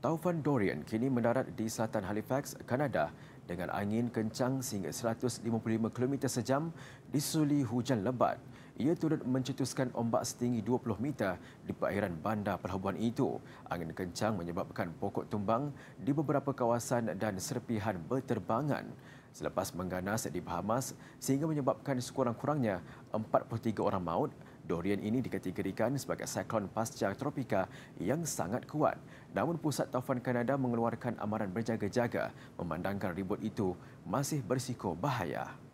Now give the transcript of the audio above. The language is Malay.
Taufan Dorian kini mendarat di selatan Halifax, Kanada dengan angin kencang sehingga 155 km sejam disuli hujan lebat. Ia turut mencetuskan ombak setinggi 20 meter di perairan bandar pelabuhan itu. Angin kencang menyebabkan pokok tumbang di beberapa kawasan dan serpihan berterbangan. Selepas mengganas di Bahamas sehingga menyebabkan sekurang-kurangnya 43 orang maut, Dorian ini dikategorikan sebagai siklon pasca tropika yang sangat kuat. Namun Pusat Taufan Kanada mengeluarkan amaran berjaga-jaga memandangkan ribut itu masih bersiko bahaya.